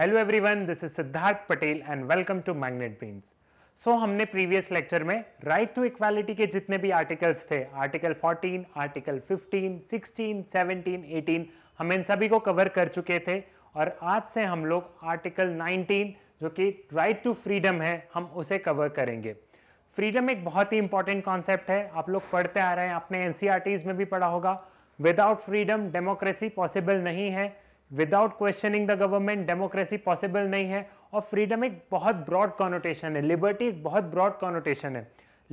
hello everyone this is Siddharth Patel and welcome to magnet beans so हमने previous lecture में right to equality के जितने भी आर्टिकल्स थे आर्टिकल 14, आर्टिकल 15, 16, 17, 18 हम इन सभी को कवर कर चुके थे और आज से हम लोग आर्टिकल 19 जो कि राइट टू फ्रीडम है हम उसे कवर करेंगे फ्रीडम एक बहुत ही इंपॉर्टेंट कॉन्सेप्ट है आप लोग पढ़ते आ रहे हैं आपने एन e में भी पढ़ा होगा विदाउट फ्रीडम डेमोक्रेसी पॉसिबल नहीं है without questioning the government democracy possible नहीं है और फ्रीडम एक बहुत ब्रॉड कॉनोटेशन है लिबर्टी एक बहुत ब्रॉड कॉनोटेशन है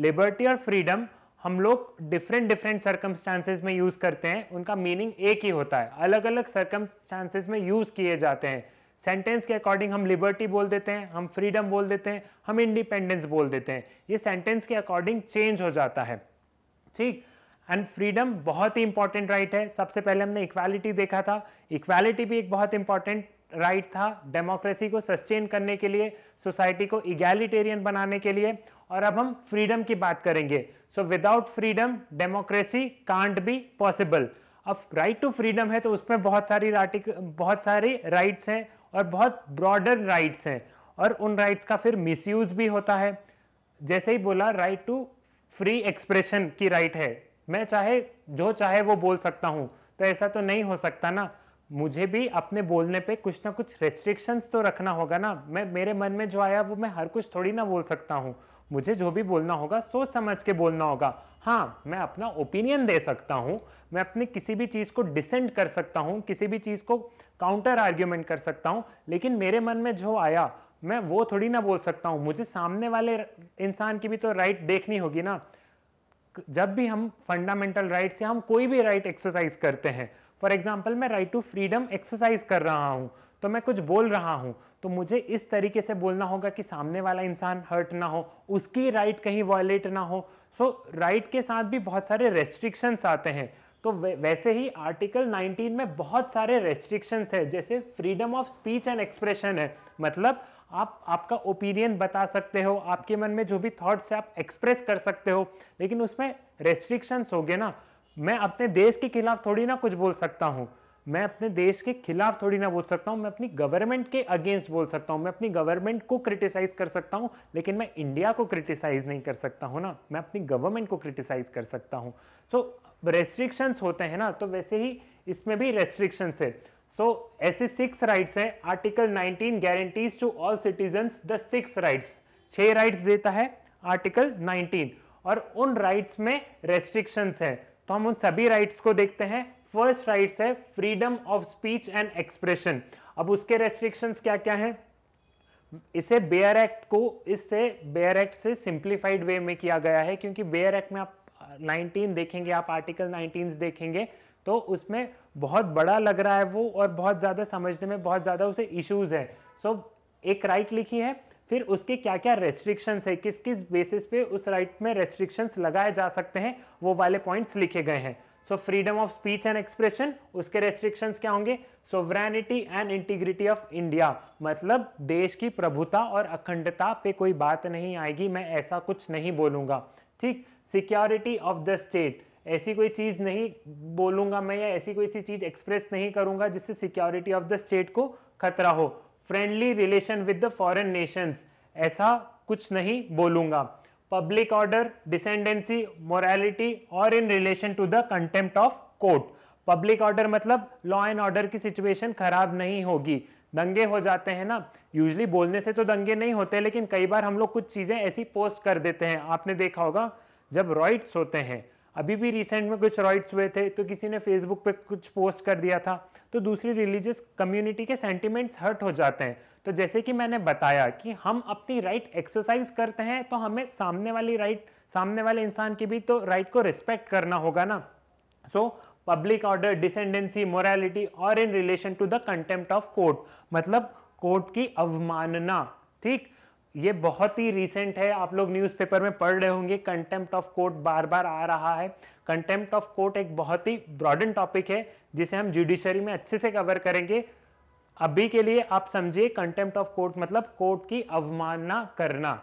लिबर्टी और फ्रीडम हम लोग डिफरेंट डिफरेंट सर्कमस्टांसेस में यूज़ करते हैं उनका मीनिंग एक ही होता है अलग अलग सर्कमस्टांसेस में यूज़ किए जाते हैं सेंटेंस के अकॉर्डिंग हम लिबर्टी बोल देते हैं हम फ्रीडम बोल देते हैं हम इंडिपेंडेंस बोल देते हैं ये सेंटेंस के अकॉर्डिंग चेंज हो जाता है ठीक एंड फ्रीडम बहुत ही इंपॉर्टेंट राइट है सबसे पहले हमने इक्वालिटी देखा था इक्वालिटी भी एक बहुत इंपॉर्टेंट राइट right था डेमोक्रेसी को सस्टेन करने के लिए सोसाइटी को इगैलिटेरियन बनाने के लिए और अब हम फ्रीडम की बात करेंगे so without freedom democracy can't be possible अब राइट टू फ्रीडम है तो उसमें बहुत सारी राटिक बहुत सारी राइट्स हैं और बहुत ब्रॉडर राइट्स हैं और उन राइट्स का फिर मिसयूज भी होता है जैसे ही बोला राइट टू फ्री एक्सप्रेशन की राइट right है मैं चाहे जो चाहे वो बोल सकता हूँ तो ऐसा तो नहीं हो सकता ना मुझे भी अपने बोलने पे कुछ ना कुछ रेस्ट्रिक्शंस तो रखना होगा ना मैं मेरे मन में जो आया वो मैं हर कुछ थोड़ी ना बोल सकता हूँ मुझे जो भी बोलना होगा सोच समझ के बोलना होगा हाँ मैं अपना ओपिनियन दे सकता हूँ मैं अपनी किसी भी चीज़ को डिसेंट कर सकता हूँ किसी भी चीज़ को काउंटर आर्ग्यूमेंट कर सकता हूँ लेकिन मेरे मन में जो आया मैं वो थोड़ी ना बोल सकता हूँ मुझे सामने वाले इंसान की भी तो राइट देखनी होगी ना जब भी हम फंडामेंटल राइट से हम कोई भी राइट एक्सरसाइज करते हैं फॉर एग्जाम्पल मैं राइट टू फ्रीडम एक्सरसाइज कर रहा हूँ तो मैं कुछ बोल रहा हूँ तो मुझे इस तरीके से बोलना होगा कि सामने वाला इंसान हर्ट ना हो उसकी राइट right कहीं वायलेट ना हो सो so, राइट right के साथ भी बहुत सारे रेस्ट्रिक्शंस आते हैं तो वैसे ही आर्टिकल 19 में बहुत सारे रेस्ट्रिक्शंस है जैसे freedom of speech and expression है मतलब आप आपका ओपिनियन बता सकते हो आपके मन में जो भी थॉट्स है आप एक्सप्रेस कर सकते हो लेकिन उसमें रेस्ट्रिक्शंस हो गए ना मैं अपने देश के खिलाफ थोड़ी ना कुछ बोल सकता हूँ मैं अपने देश के खिलाफ थोड़ी ना बोल सकता हूँ मैं अपनी गवर्नमेंट के अगेंस्ट बोल सकता हूँ मैं अपनी गवर्नमेंट को क्रिटिसाइज कर सकता हूँ लेकिन मैं इंडिया को क्रिटिसाइज नहीं कर सकता हूँ ना मैं अपनी गवर्नमेंट को क्रिटिसाइज कर सकता हूँ सो रेस्ट्रिक्शंस होते हैं ना तो वैसे ही इसमें भी रेस्ट्रिक्शंस है सो ऐसे सिक्स राइट्स हैं article 19 guarantees to all citizen the six rights छह राइट्स देता है आर्टिकल 19 और उन राइट्स में रेस्ट्रिक्शंस हैं तो हम उन सभी राइट्स को देखते हैं फर्स्ट राइट्स है freedom of speech and expression अब उसके रेस्ट्रिक्शन क्या क्या है इसे बेयर एक्ट को इससे बेयर एक्ट से सिंप्लीफाइड वे में किया गया है क्योंकि बेयर एक्ट में आप 19 देखेंगे आप आर्टिकल 19 देखेंगे तो उसमें बहुत बड़ा लग रहा है वो और बहुत ज़्यादा समझने में बहुत ज़्यादा उसे इश्यूज हैं सो so, एक राइट लिखी है फिर उसके क्या क्या रेस्ट्रिक्शंस है किस किस बेसिस पे उस राइट में रेस्ट्रिक्शंस लगाए जा सकते हैं वो वाले पॉइंट्स लिखे गए हैं so freedom of speech and expression उसके रेस्ट्रिक्शंस क्या होंगे sovereignty and integrity of India मतलब देश की प्रभुता और अखंडता पे कोई बात नहीं आएगी मैं ऐसा कुछ नहीं बोलूंगा ठीक सिक्योरिटी ऑफ द स्टेट ऐसी कोई चीज़ नहीं बोलूंगा मैं या ऐसी कोई चीज़ एक्सप्रेस नहीं करूँगा जिससे सिक्योरिटी ऑफ द स्टेट को खतरा हो friendly relation with the foreign nations ऐसा कुछ नहीं बोलूंगा पब्लिक ऑर्डर डिसेंडेंसी मोरालिटी और in relation to the contempt of court public order मतलब लॉ एंड ऑर्डर की सिचुएशन खराब नहीं होगी दंगे हो जाते हैं ना यूजली बोलने से तो दंगे नहीं होते लेकिन कई बार हम लोग कुछ चीज़ें ऐसी पोस्ट कर देते हैं आपने देखा होगा जब रॉइट्स होते हैं अभी भी रिसेंट में कुछ रॉइट्स हुए थे तो किसी ने फेसबुक पे कुछ पोस्ट कर दिया था तो दूसरी रिलीजियस कम्युनिटी के सेंटिमेंट्स हर्ट हो जाते हैं तो जैसे कि मैंने बताया कि हम अपनी राइट एक्सरसाइज करते हैं तो हमें सामने वाली राइट सामने वाले इंसान की भी तो राइट को रिस्पेक्ट करना होगा ना so public order decency morality और in relation to the contempt of court मतलब कोर्ट की अवमानना ठीक ये बहुत ही रीसेंट है आप लोग न्यूज़पेपर में पढ़ रहे होंगे कंटेम्प्ट ऑफ कोर्ट बार बार आ रहा है कंटेम्प्ट ऑफ कोर्ट एक बहुत ही ब्रॉडन टॉपिक है जिसे हम जुडिशरी में अच्छे से कवर करेंगे अभी के लिए आप समझिए कंटेम्प्ट ऑफ कोर्ट मतलब कोर्ट की अवमानना करना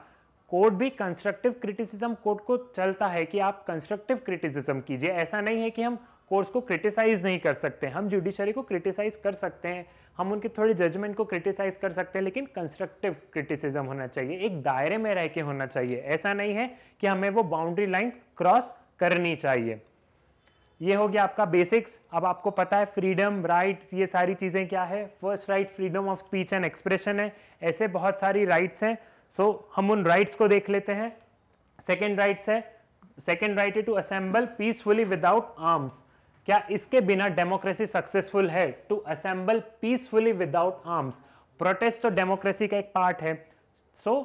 कोर्ट भी कंस्ट्रक्टिव क्रिटिसिज्म कोर्ट को चलता है कि आप कंस्ट्रक्टिव क्रिटिसिज्म कीजिए ऐसा नहीं है कि हम कोर्ट को क्रिटिसाइज नहीं कर सकते हम जुडिशरी को क्रिटिसाइज कर सकते हैं हम उनकी थोड़ी जजमेंट को क्रिटिसाइज कर सकते हैं लेकिन कंस्ट्रक्टिव क्रिटिसिज्म होना चाहिए एक दायरे में रह के होना चाहिए ऐसा नहीं है कि हमें वो बाउंड्री लाइन क्रॉस करनी चाहिए ये हो गया आपका बेसिक्स अब आपको पता है फ्रीडम राइट्स ये सारी चीज़ें क्या है first right freedom of speech and expression है ऐसे बहुत सारी राइट्स हैं सो so, हम उन राइट्स को देख लेते हैं सेकेंड राइट्स है सेकेंड राइट है to assemble peacefully without arms क्या इसके बिना डेमोक्रेसी सक्सेसफुल है to assemble peacefully without arms protest तो डेमोक्रेसी का एक पार्ट है सो so,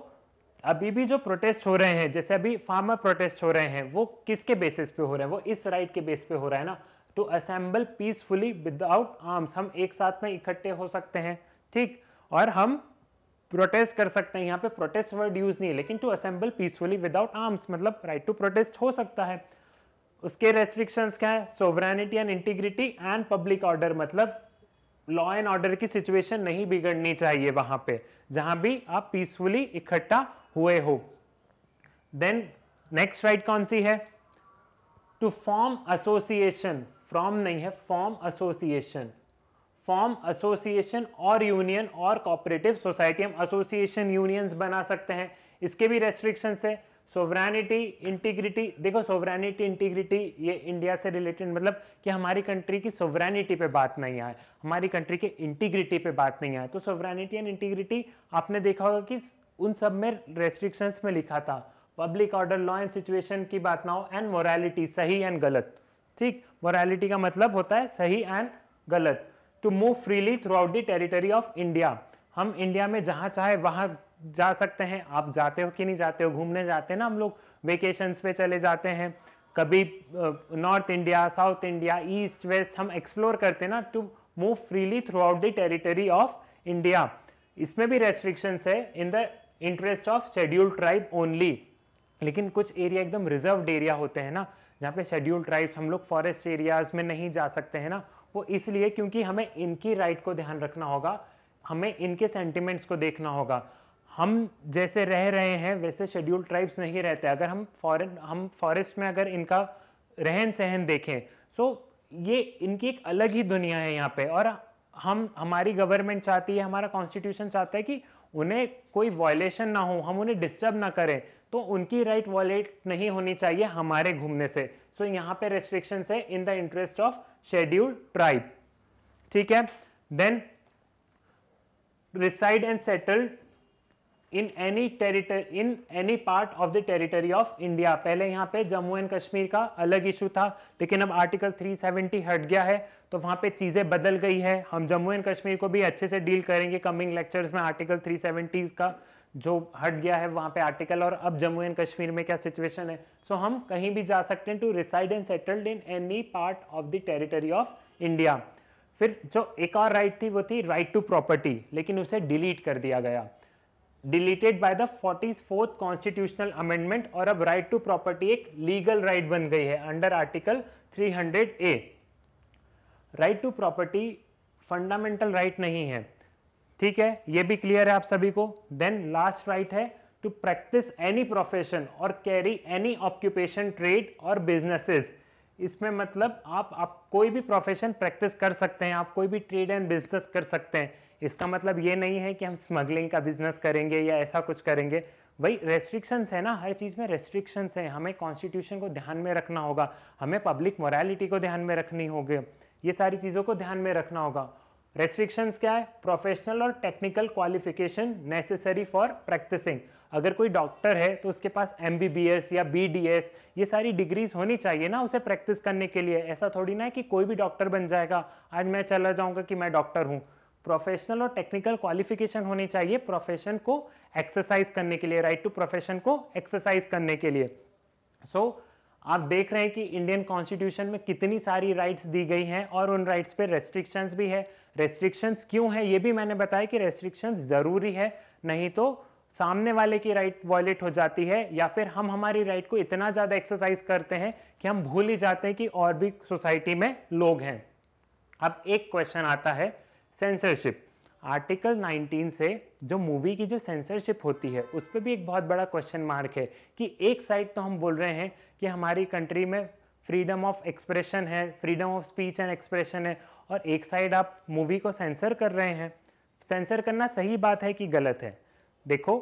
अभी भी जो प्रोटेस्ट हो रहे हैं जैसे अभी फार्मर प्रोटेस्ट हो रहे हैं वो किसके बेसिस पे हो रहे हैं वो इस राइट के बेस पे हो रहा है ना to assemble peacefully without arms हम एक साथ में इकट्ठे हो सकते हैं ठीक और हम प्रोटेस्ट कर सकते हैं यहाँ पे प्रोटेस्ट वर्ड यूज नहीं है लेकिन to assemble peacefully without arms मतलब राइट टू प्रोटेस्ट हो सकता है उसके रेस्ट्रिक्शंस क्या है sovereignty and integrity and public order मतलब लॉ एंड ऑर्डर की सिचुएशन नहीं बिगड़नी चाहिए वहां पे जहां भी आप पीसफुली इकट्ठा हुए हो देन नेक्स्ट राइट कौन सी है टू फॉर्म एसोसिएशन फ्रॉम नहीं है फॉर्म एसोसिएशन फॉर्म एसोसिएशन और यूनियन और कॉपरेटिव सोसाइटी हम एसोसिएशन यूनियंस बना सकते हैं इसके भी रेस्ट्रिक्शंस है सोवरानिटी इंटीग्रिटी देखो सोवरानिटी इंटीग्रिटी ये इंडिया से रिलेटेड मतलब कि हमारी कंट्री की सोवरानिटी पे बात नहीं आए हमारी कंट्री के इंटीग्रिटी पे बात नहीं आए तो सोवरानिटी एंड इंटीग्रिटी आपने देखा होगा कि उन सब में रेस्ट्रिक्शंस में लिखा था public order law and situation की बात ना हो एंड मोरालिटी सही एंड गलत ठीक मोरालिटी का मतलब होता है सही एंड गलत to move freely throughout the territory of India हम इंडिया में जहाँ चाहे वहाँ जा सकते हैं आप जाते हो कि नहीं जाते हो घूमने जाते हैं ना हम लोग वेकेशंस पे चले जाते हैं कभी north India south India east west हम एक्सप्लोर करते हैं ना to move freely throughout the territory of India इसमें भी रेस्ट्रिक्शंस है in the interest of scheduled tribe only लेकिन कुछ एरिया एकदम रिजर्व एरिया होते हैं ना जहाँ पे शेड्यूल ट्राइब्स हम लोग फॉरेस्ट एरियाज में नहीं जा सकते हैं ना वो इसलिए क्योंकि हमें इनकी राइट को ध्यान रखना होगा हमें इनके सेंटिमेंट्स को देखना होगा हम जैसे रह रहे हैं वैसे शेड्यूल ट्राइब्स नहीं रहते अगर हम फॉरन हम फॉरेस्ट में अगर इनका रहन सहन देखें सो ये इनकी एक अलग ही दुनिया है यहाँ पे और हम हमारी गवर्नमेंट चाहती है हमारा कॉन्स्टिट्यूशन चाहता है कि उन्हें कोई वॉयलेशन ना हो हम उन्हें डिस्टर्ब ना करें तो उनकी राइट वॉयलेट नहीं होनी चाहिए हमारे घूमने से सो so, यहाँ पे रेस्ट्रिक्शन है in the interest of scheduled tribe ठीक है then reside and settled in any territory in any part of the territory of India पहले यहाँ पे जम्मू एंड कश्मीर का अलग इशू था लेकिन अब आर्टिकल 370 हट गया है तो वहां पे चीज़ें बदल गई है हम जम्मू एंड कश्मीर को भी अच्छे से डील करेंगे कमिंग लेक्चर्स में आर्टिकल 370 का जो हट गया है वहां पे आर्टिकल और अब जम्मू एंड कश्मीर में क्या सिचुएशन है सो so, हम कहीं भी जा सकते हैं to reside and settled in any part of the territory of India फिर जो एक और राइट थी वो थी राइट टू प्रॉपर्टी लेकिन उसे डिलीट कर दिया गया deleted by the forty fourth constitutional amendment और अब राइट टू प्रॉपर्टी एक लीगल राइट right बन गई है under article 300 A right to property fundamental right नहीं है ठीक है ये भी क्लियर है आप सभी को देन लास्ट राइट है टू प्रैक्टिस एनी प्रोफेशन और कैरी एनी ऑक्यूपेशन ट्रेड और बिजनेसेस इसमें मतलब आप आप कोई भी प्रोफेशन प्रैक्टिस कर सकते हैं आप कोई भी ट्रेड एंड बिजनेस कर सकते हैं इसका मतलब ये नहीं है कि हम स्मगलिंग का बिजनेस करेंगे या ऐसा कुछ करेंगे वही रेस्ट्रिक्शंस है ना हर चीज़ में रेस्ट्रिक्शंस हैं हमें कॉन्स्टिट्यूशन को ध्यान में रखना होगा हमें पब्लिक मोरालिटी को ध्यान में रखनी होगी ये सारी चीज़ों को ध्यान में रखना होगा रेस्ट्रिक्शंस क्या है प्रोफेशनल और technical qualification necessary for practising अगर कोई डॉक्टर है तो उसके पास एम या बी ये सारी डिग्रीज होनी चाहिए ना उसे प्रैक्टिस करने के लिए ऐसा थोड़ी ना है कि कोई भी डॉक्टर बन जाएगा आज मैं चला जाऊँगा कि मैं डॉक्टर हूँ प्रोफेशनल और टेक्निकल क्वालिफिकेशन होनी चाहिए प्रोफेशन को एक्सरसाइज करने के लिए राइट टू प्रोफेशन को एक्सरसाइज करने के लिए सो so, आप देख रहे हैं कि इंडियन कॉन्स्टिट्यूशन में कितनी सारी राइट्स दी गई हैं और उन राइट्स पे रेस्ट्रिक्शंस भी है रेस्ट्रिक्शंस क्यों है ये भी मैंने बताया कि रेस्ट्रिक्शंस ज़रूरी है नहीं तो सामने वाले की राइट वॉयलेट हो जाती है या फिर हम हमारी राइट को इतना ज़्यादा एक्सरसाइज करते हैं कि हम भूल ही जाते हैं कि और भी सोसाइटी में लोग हैं अब एक क्वेश्चन आता है सेंसरशिप आर्टिकल 19 से जो मूवी की जो सेंसरशिप होती है उस पर भी एक बहुत बड़ा क्वेश्चन मार्क है कि एक साइड तो हम बोल रहे हैं कि हमारी कंट्री में फ्रीडम ऑफ एक्सप्रेशन है freedom of speech and expression है और एक साइड आप मूवी को सेंसर कर रहे हैं सेंसर करना सही बात है कि गलत है देखो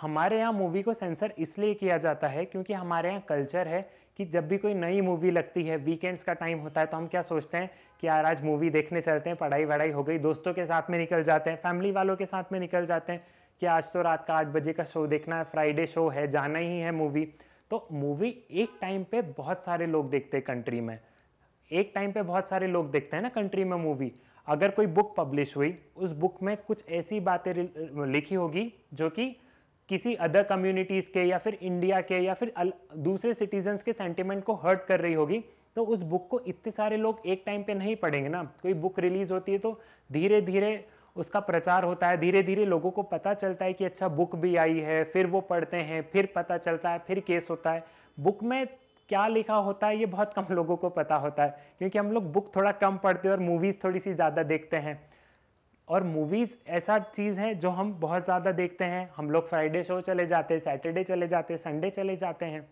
हमारे यहाँ मूवी को सेंसर इसलिए किया जाता है क्योंकि हमारे यहाँ कल्चर है कि जब भी कोई नई मूवी लगती है वीकेंड्स का टाइम होता है तो हम क्या सोचते हैं कि यार आज मूवी देखने चलते हैं पढ़ाई वढ़ाई हो गई दोस्तों के साथ में निकल जाते हैं फैमिली वालों के साथ में निकल जाते हैं कि आज तो रात का आठ बजे का शो देखना है फ्राइडे शो है जाना ही है मूवी तो मूवी एक टाइम पे बहुत सारे लोग देखते हैं कंट्री में एक टाइम पे बहुत सारे लोग देखते हैं ना कंट्री में मूवी अगर कोई बुक पब्लिश हुई उस बुक में कुछ ऐसी बातें लिखी होगी जो कि किसी अदर कम्युनिटीज़ के या फिर इंडिया के या फिर दूसरे सिटीजन्स के सेंटिमेंट को हर्ट कर रही होगी तो उस बुक को इतने सारे लोग एक टाइम पे नहीं पढ़ेंगे ना कोई बुक रिलीज़ होती है तो धीरे धीरे उसका प्रचार होता है धीरे धीरे लोगों को पता चलता है कि अच्छा बुक भी आई है फिर वो पढ़ते हैं फिर पता चलता है फिर केस होता है बुक में क्या लिखा होता है ये बहुत कम लोगों को पता होता है क्योंकि हम लोग बुक थोड़ा कम पढ़ते हैं और मूवीज़ थोड़ी सी ज़्यादा देखते हैं और मूवीज़ ऐसा चीज़ है जो हम बहुत ज़्यादा देखते हैं हम लोग फ्राइडे शो चले जाते हैं सैटरडे चले जाते हैं संडे चले जाते हैं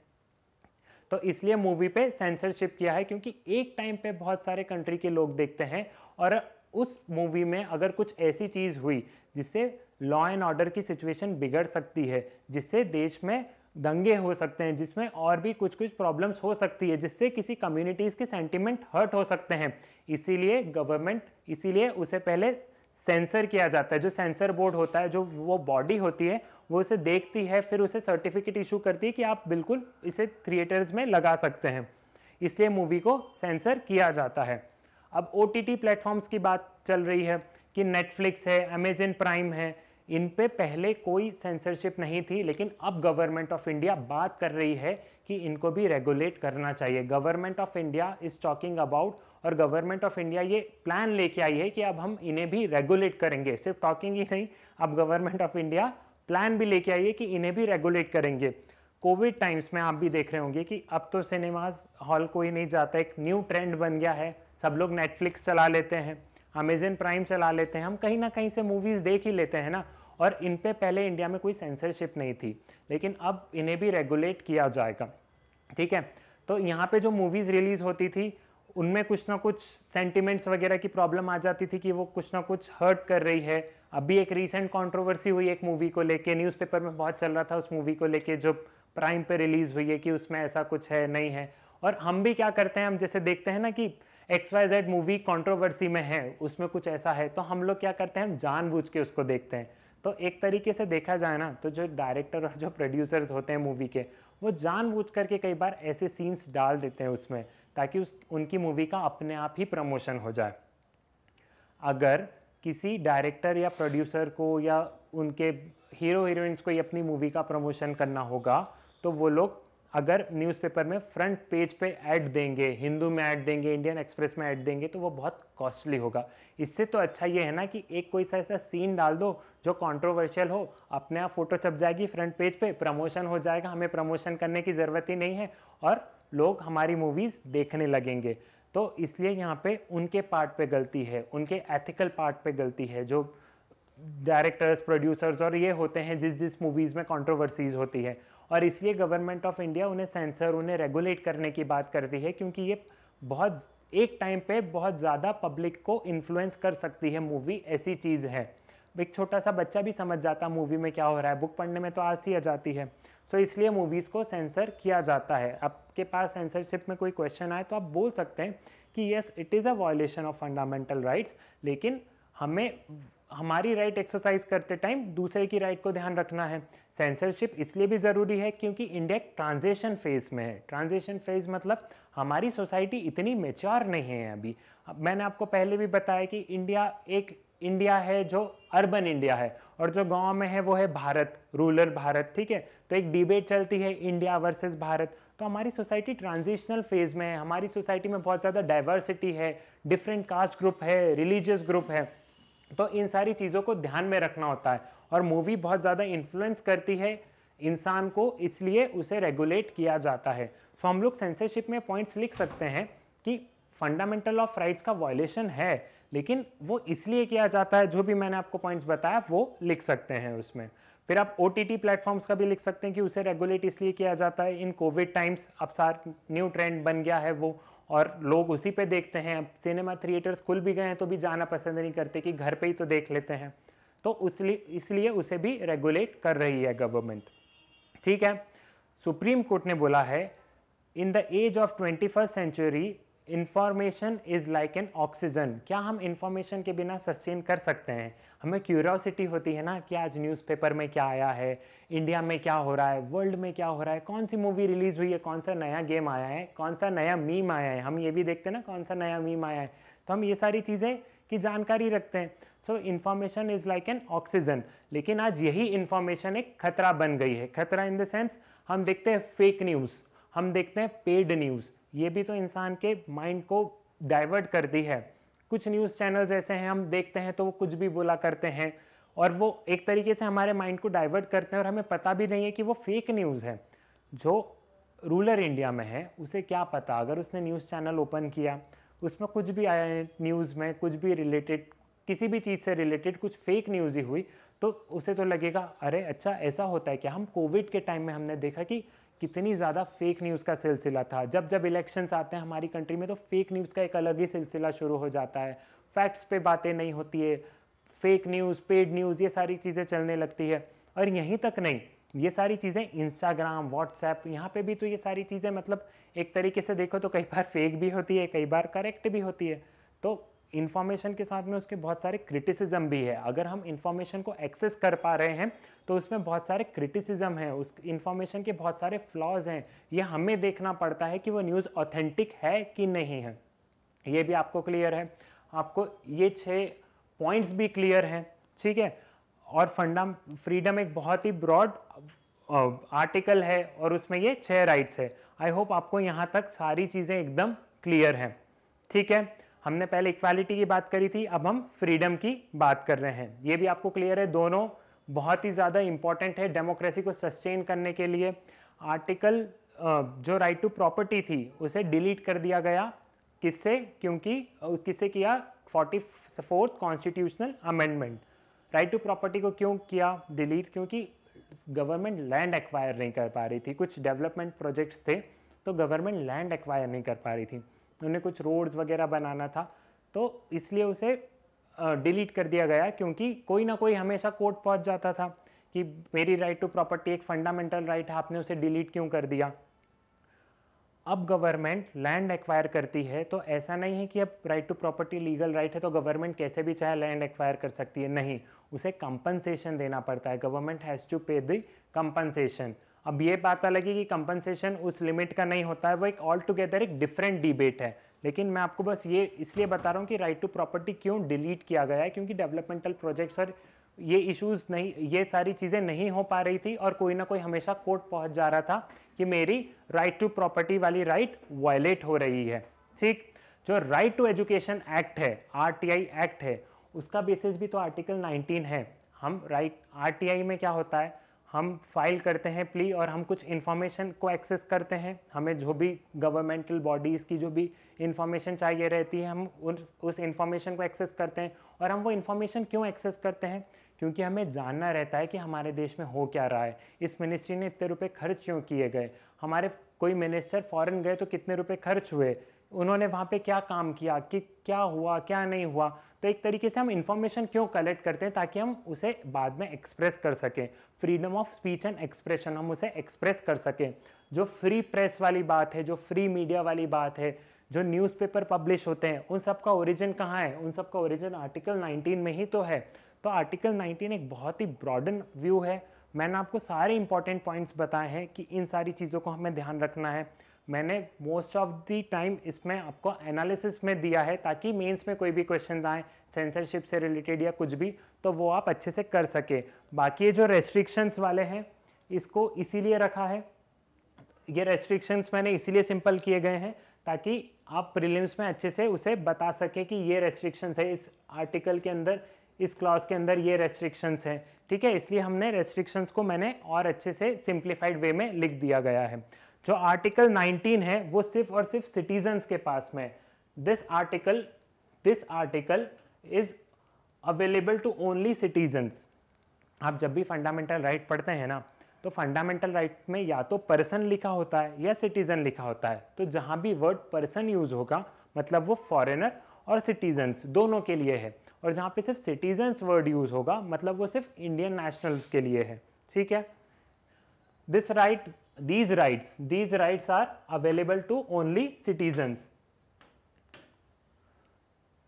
तो इसलिए मूवी पे सेंसरशिप किया है क्योंकि एक टाइम पे बहुत सारे कंट्री के लोग देखते हैं और उस मूवी में अगर कुछ ऐसी चीज़ हुई जिससे लॉ एंड ऑर्डर की सिचुएशन बिगड़ सकती है जिससे देश में दंगे हो सकते हैं जिसमें और भी कुछ कुछ प्रॉब्लम्स हो सकती है जिससे किसी कम्युनिटीज़ के सेंटिमेंट हर्ट हो सकते हैं इसीलिए गवर्नमेंट इसीलिए उसे पहले सेंसर किया जाता है जो सेंसर बोर्ड होता है जो वो बॉडी होती है वो उसे देखती है फिर उसे सर्टिफिकेट इशू करती है कि आप बिल्कुल इसे थिएटर्स में लगा सकते हैं इसलिए मूवी को सेंसर किया जाता है अब ओ टी प्लेटफॉर्म्स की बात चल रही है कि नेटफ्लिक्स है अमेजन प्राइम है इन पे पहले कोई सेंसरशिप नहीं थी लेकिन अब गवर्नमेंट ऑफ इंडिया बात कर रही है कि इनको भी रेगुलेट करना चाहिए government of India is talking about और गवर्नमेंट ऑफ इंडिया ये प्लान लेके आई है कि अब हम इन्हें भी रेगुलेट करेंगे सिर्फ टॉकिंग ही नहीं अब गवर्नमेंट ऑफ इंडिया प्लान भी लेके आई है कि इन्हें भी रेगुलेट करेंगे कोविड टाइम्स में आप भी देख रहे होंगे कि अब तो सिनेमाज हॉल कोई नहीं जाता एक न्यू ट्रेंड बन गया है सब लोग नेटफ्लिक्स चला लेते हैं अमेजन प्राइम चला लेते हैं हम कहीं ना कहीं से मूवीज़ देख ही लेते हैं ना और इन पे पहले इंडिया में कोई सेंसरशिप नहीं थी लेकिन अब इन्हें भी रेगुलेट किया जाएगा ठीक है तो यहाँ पे जो मूवीज़ रिलीज़ होती थी उनमें कुछ ना कुछ सेंटिमेंट्स वगैरह की प्रॉब्लम आ जाती थी कि वो कुछ ना कुछ हर्ट कर रही है अभी एक रीसेंट कंट्रोवर्सी हुई एक मूवी को लेके न्यूज़पेपर में बहुत चल रहा था उस मूवी को लेके जो प्राइम पे रिलीज़ हुई है कि उसमें ऐसा कुछ है नहीं है और हम भी क्या करते हैं हम जैसे देखते हैं ना कि X Y Z movie controversy में है उसमें कुछ ऐसा है तो हम लोग क्या करते हैं हम जानबूझ के उसको देखते हैं तो एक तरीके से देखा जाए ना तो जो डायरेक्टर और जो प्रोड्यूसर्स होते हैं मूवी के वो जानबूझ करके कई बार ऐसे सीन्स डाल देते हैं उसमें ताकि उस उनकी मूवी का अपने आप ही प्रमोशन हो जाए अगर किसी डायरेक्टर या प्रोड्यूसर को या उनके हीरो हीरोइंस को ही अपनी मूवी का प्रमोशन करना होगा तो वो लोग अगर न्यूज़पेपर में फ्रंट पेज पे ऐड देंगे हिंदू में ऐड देंगे इंडियन एक्सप्रेस में ऐड देंगे तो वो बहुत कॉस्टली होगा इससे तो अच्छा ये है ना कि एक कोई सा ऐसा सीन डाल दो जो कंट्रोवर्शियल हो अपने आप फ़ोटो छप जाएगी फ्रंट पेज पे प्रमोशन हो जाएगा हमें प्रमोशन करने की ज़रूरत ही नहीं है और लोग हमारी मूवीज़ देखने लगेंगे तो इसलिए यहाँ पे उनके पार्ट पे गलती है उनके एथिकल पार्ट पे गलती है जो डायरेक्टर्स प्रोड्यूसर्स और ये होते हैं जिस जिस मूवीज़ में कंट्रोवर्सीज होती है और इसलिए गवर्नमेंट ऑफ इंडिया उन्हें सेंसर उन्हें रेगुलेट करने की बात करती है क्योंकि ये बहुत एक टाइम पे बहुत ज़्यादा पब्लिक को इन्फ्लुएंस कर सकती है मूवी ऐसी चीज़ है एक छोटा सा बच्चा भी समझ जाता मूवी में क्या हो रहा है बुक पढ़ने में तो आलसी आ जाती है सो so, इसलिए मूवीज़ को सेंसर किया जाता है अब आपके पास सेंसरशिप में कोई क्वेश्चन आए तो आप बोल सकते हैं कि yes it is a violation of fundamental rights लेकिन हमें हमारी राइट right एक्सरसाइज करते टाइम दूसरे की राइट right को ध्यान रखना है सेंसरशिप इसलिए भी ज़रूरी है क्योंकि इंडिया ट्रांजेशन फेज़ में है ट्रांजेशन फेज़ मतलब हमारी सोसाइटी इतनी मेच्योर नहीं है अभी मैंने आपको पहले भी बताया कि इंडिया एक इंडिया है जो अर्बन इंडिया है और जो गांव में है वो है भारत रूरल भारत ठीक है तो एक डिबेट चलती है इंडिया वर्सेस भारत तो हमारी सोसाइटी ट्रांजिशनल फेज में है हमारी सोसाइटी में बहुत ज़्यादा डाइवर्सिटी है डिफरेंट कास्ट ग्रुप है रिलीजियस ग्रुप है तो इन सारी चीज़ों को ध्यान में रखना होता है और मूवी बहुत ज़्यादा इन्फ्लुएंस करती है इंसान को इसलिए उसे रेगुलेट किया जाता है सो तो हम लोग सेंसरशिप में पॉइंट्स लिख सकते हैं कि फंडामेंटल ऑफ राइट्स का वायलेशन है लेकिन वो इसलिए किया जाता है जो भी मैंने आपको पॉइंट्स बताया वो लिख सकते हैं उसमें फिर आप ओ टी प्लेटफॉर्म्स का भी लिख सकते हैं कि उसे रेगुलेट इसलिए किया जाता है इन कोविड टाइम्स अब सार न्यू ट्रेंड बन गया है वो और लोग उसी पे देखते हैं अब सिनेमा थिएटर्स खुल भी गए हैं तो भी जाना पसंद नहीं करते कि घर पे ही तो देख लेते हैं तो इसलिए इसलिए उसे भी रेगुलेट कर रही है गवर्नमेंट ठीक है सुप्रीम कोर्ट ने बोला है in the age of twenty first century information is like an oxygen क्या हम इन्फॉर्मेशन के बिना सस्टेन कर सकते हैं हमें क्यूरोसिटी होती है ना कि आज न्यूज़पेपर में क्या आया है इंडिया में क्या हो रहा है वर्ल्ड में क्या हो रहा है कौन सी मूवी रिलीज़ हुई है कौन सा नया गेम आया है कौन सा नया मीम आया है हम ये भी देखते हैं ना कौन सा नया मीम आया है तो हम ये सारी चीज़ें की जानकारी रखते हैं so information is like an oxygen लेकिन आज यही इन्फॉर्मेशन एक खतरा बन गई है खतरा इन द सेंस हम देखते हैं फेक न्यूज़ हम देखते हैं पेड न्यूज़ ये भी तो इंसान के माइंड को डाइवर्ट कर दी है कुछ न्यूज़ चैनल्स ऐसे हैं हम देखते हैं तो वो कुछ भी बोला करते हैं और वो एक तरीके से हमारे माइंड को डाइवर्ट करते हैं और हमें पता भी नहीं है कि वो फेक न्यूज़ है जो रूरल इंडिया में है उसे क्या पता अगर उसने न्यूज़ चैनल ओपन किया उसमें कुछ भी आया न्यूज़ में कुछ भी रिलेटेड किसी भी चीज़ से रिलेटेड कुछ फेक न्यूज़ ही हुई तो उसे तो लगेगा अरे अच्छा ऐसा होता है क्या हम कोविड के टाइम में हमने देखा कि कितनी ज़्यादा फेक न्यूज़ का सिलसिला था जब जब इलेक्शंस आते हैं हमारी कंट्री में तो फेक न्यूज़ का एक अलग ही सिलसिला शुरू हो जाता है फैक्ट्स पे बातें नहीं होती है फेक न्यूज़ पेड न्यूज़ ये सारी चीज़ें चलने लगती है और यहीं तक नहीं ये सारी चीज़ें इंस्टाग्राम व्हाट्सएप यहाँ पे भी तो ये सारी चीज़ें मतलब एक तरीके से देखो तो कई बार फेक भी होती है कई बार करेक्ट भी होती है तो इन्फॉर्मेशन के साथ में उसके बहुत सारे क्रिटिसिज्म भी है अगर हम इन्फॉर्मेशन को एक्सेस कर पा रहे हैं तो उसमें बहुत सारे क्रिटिसिज्म हैं उस इन्फॉर्मेशन के बहुत सारे फ्लॉज हैं ये हमें देखना पड़ता है कि वो न्यूज़ ऑथेंटिक है कि नहीं है ये भी आपको क्लियर है आपको ये छः पॉइंट्स भी क्लियर हैं ठीक है और फंडा फ्रीडम एक बहुत ही ब्रॉड आर्टिकल है और उसमें ये छः राइट्स है आई होप आपको यहाँ तक सारी चीज़ें एकदम क्लियर हैं ठीक है हमने पहले इक्वालिटी की बात करी थी अब हम फ्रीडम की बात कर रहे हैं ये भी आपको क्लियर है दोनों बहुत ही ज़्यादा इम्पॉर्टेंट है डेमोक्रेसी को सस्टेन करने के लिए आर्टिकल जो राइट टू प्रॉपर्टी थी उसे डिलीट कर दिया गया किससे क्योंकि किससे किया forty fourth constitutional amendment right to property को क्यों किया डिलीट क्योंकि गवर्नमेंट लैंड एक्वायर नहीं कर पा रही थी कुछ डेवलपमेंट प्रोजेक्ट्स थे तो गवर्नमेंट लैंड एक्वायर नहीं कर पा रही थी उन्हें कुछ रोड्स वगैरह बनाना था तो इसलिए उसे डिलीट कर दिया गया क्योंकि कोई ना कोई हमेशा कोर्ट पहुंच जाता था कि मेरी राइट टू प्रॉपर्टी एक फंडामेंटल राइट है आपने उसे डिलीट क्यों कर दिया अब गवर्नमेंट लैंड एक्वायर करती है तो ऐसा नहीं है कि अब right to property legal right है तो गवर्नमेंट कैसे भी चाहे लैंड एक्वायर कर सकती है नहीं उसे कंपनसेशन देना पड़ता है government has to pay the compensation अब ये बात अलग है कि कंपनसेशन उस लिमिट का नहीं होता है वो एक ऑल टुगेदर एक डिफरेंट डिबेट है लेकिन मैं आपको बस ये इसलिए बता रहा हूँ कि राइट टू प्रॉपर्टी क्यों डिलीट किया गया है क्योंकि डेवलपमेंटल प्रोजेक्ट्स और ये इश्यूज नहीं ये सारी चीज़ें नहीं हो पा रही थी और कोई ना कोई हमेशा कोर्ट पहुँच जा रहा था कि मेरी राइट टू प्रॉपर्टी वाली राइट वायलेट हो रही है ठीक जो राइट टू एजुकेशन एक्ट है आर एक्ट है उसका बेसिस भी तो आर्टिकल 19 है हम राइट आर में क्या होता है हम फाइल करते हैं प्ली और हम कुछ इन्फॉर्मेशन को एक्सेस करते हैं हमें जो भी गवर्नमेंटल बॉडीज़ की जो भी इन्फॉर्मेशन चाहिए रहती है हम उस उस इन्फॉर्मेशन को एक्सेस करते हैं और हम वो इन्फॉर्मेशन क्यों एक्सेस करते हैं क्योंकि हमें जानना रहता है कि हमारे देश में हो क्या रहा है इस मिनिस्ट्री ने इतने रुपये खर्च क्यों किए गए हमारे कोई मिनिस्टर फॉरन गए तो कितने रुपये खर्च हुए उन्होंने वहाँ पर क्या काम किया कि क्या हुआ क्या नहीं हुआ तो एक तरीके से हम इन्फॉर्मेशन क्यों कलेक्ट करते हैं ताकि हम उसे बाद में एक्सप्रेस कर सकें freedom of speech and expression हम उसे एक्सप्रेस कर सकें जो फ्री प्रेस वाली बात है जो फ्री मीडिया वाली बात है जो न्यूज़पेपर पब्लिश होते हैं उन सब का ओरिजिन कहाँ है उन सब का ओरिजिन आर्टिकल 19 में ही तो है तो आर्टिकल 19 एक बहुत ही ब्रॉडन व्यू है मैंने आपको सारे इंपॉर्टेंट पॉइंट्स बताए हैं कि इन सारी चीज़ों को हमें ध्यान रखना है मैंने मोस्ट ऑफ दी टाइम इसमें आपको एनालिसिस में दिया है ताकि मेंस में कोई भी क्वेश्चन आए सेंसरशिप से रिलेटेड या कुछ भी तो वो आप अच्छे से कर सके बाकी ये जो रेस्ट्रिक्शंस वाले हैं इसको इसीलिए रखा है ये रेस्ट्रिक्शंस मैंने इसीलिए सिंपल किए गए हैं ताकि आप प्रीलिम्स में अच्छे से उसे बता सके कि ये रेस्ट्रिक्शंस है इस आर्टिकल के अंदर इस क्लॉज के अंदर ये रेस्ट्रिक्शंस हैं ठीक है इसलिए हमने रेस्ट्रिक्शंस को मैंने और अच्छे से सिंप्लीफाइड वे में लिख दिया गया है जो आर्टिकल 19 है वो सिर्फ और सिर्फ सिटीजन्स के पास में this article this article is available to only citizens आप जब भी फंडामेंटल राइट right पढ़ते हैं ना तो फंडामेंटल राइट right में या तो पर्सन लिखा होता है या सिटीजन लिखा होता है तो जहाँ भी वर्ड पर्सन यूज होगा मतलब वो फॉरेनर और सिटीजन्स दोनों के लिए है और जहाँ पे सिर्फ सिटीजन्स वर्ड यूज होगा मतलब वो सिर्फ इंडियन नेशनल्स के लिए है ठीक है this right these rights these rights are available to only citizens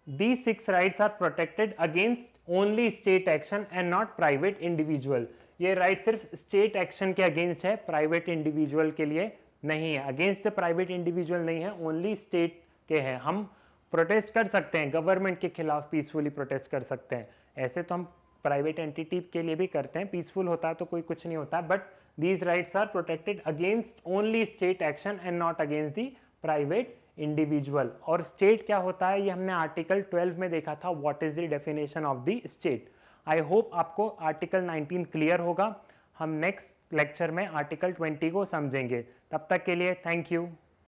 these six rights are protected against only state action and not private individual ये राइट सिर्फ स्टेट एक्शन के अगेंस्ट है प्राइवेट इंडिविजुअल के लिए नहीं है अगेंस्ट प्राइवेट इंडिविजुअल नहीं है ओनली स्टेट के हैं हम प्रोटेस्ट कर सकते हैं गवर्नमेंट के खिलाफ पीसफुली प्रोटेस्ट कर सकते हैं ऐसे तो हम प्राइवेट एंटिटी के लिए भी करते हैं पीसफुल होता है तो कोई कुछ नहीं होता but These rights are protected against only state action and not against the private individual और स्टेट क्या होता है ये हमने आर्टिकल 12 में देखा था what is the definition of the state I hope आपको आर्टिकल 19 क्लियर होगा हम नेक्स्ट लेक्चर में आर्टिकल 20 को समझेंगे तब तक के लिए थैंक यू